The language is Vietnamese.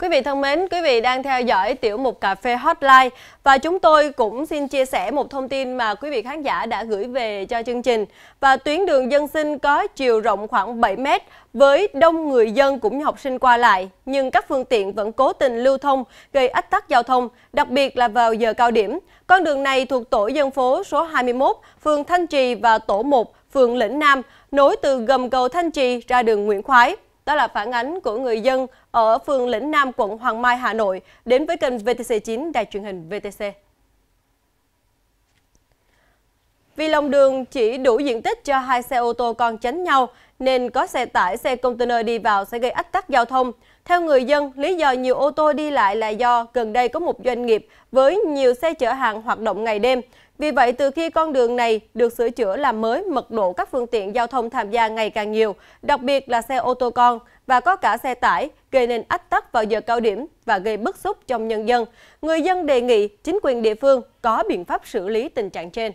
Quý vị thân mến, quý vị đang theo dõi tiểu mục cà phê hotline và chúng tôi cũng xin chia sẻ một thông tin mà quý vị khán giả đã gửi về cho chương trình. Và tuyến đường dân sinh có chiều rộng khoảng 7 mét với đông người dân cũng như học sinh qua lại, nhưng các phương tiện vẫn cố tình lưu thông gây ách tắc giao thông, đặc biệt là vào giờ cao điểm. Con đường này thuộc tổ dân phố số 21, phường Thanh Trì và tổ 1, phường Lĩnh Nam, nối từ gầm cầu Thanh Trì ra đường Nguyễn Khoái. Đó là phản ánh của người dân ở phường Lĩnh Nam, quận Hoàng Mai, Hà Nội đến với kênh VTC9 đài truyền hình VTC. Vì lòng đường chỉ đủ diện tích cho hai xe ô tô con tránh nhau, nên có xe tải, xe container đi vào sẽ gây ách tắc giao thông. Theo người dân, lý do nhiều ô tô đi lại là do gần đây có một doanh nghiệp với nhiều xe chở hàng hoạt động ngày đêm. Vì vậy, từ khi con đường này được sửa chữa làm mới, mật độ các phương tiện giao thông tham gia ngày càng nhiều, đặc biệt là xe ô tô con và có cả xe tải, gây nên ách tắc vào giờ cao điểm và gây bức xúc trong nhân dân. Người dân đề nghị chính quyền địa phương có biện pháp xử lý tình trạng trên.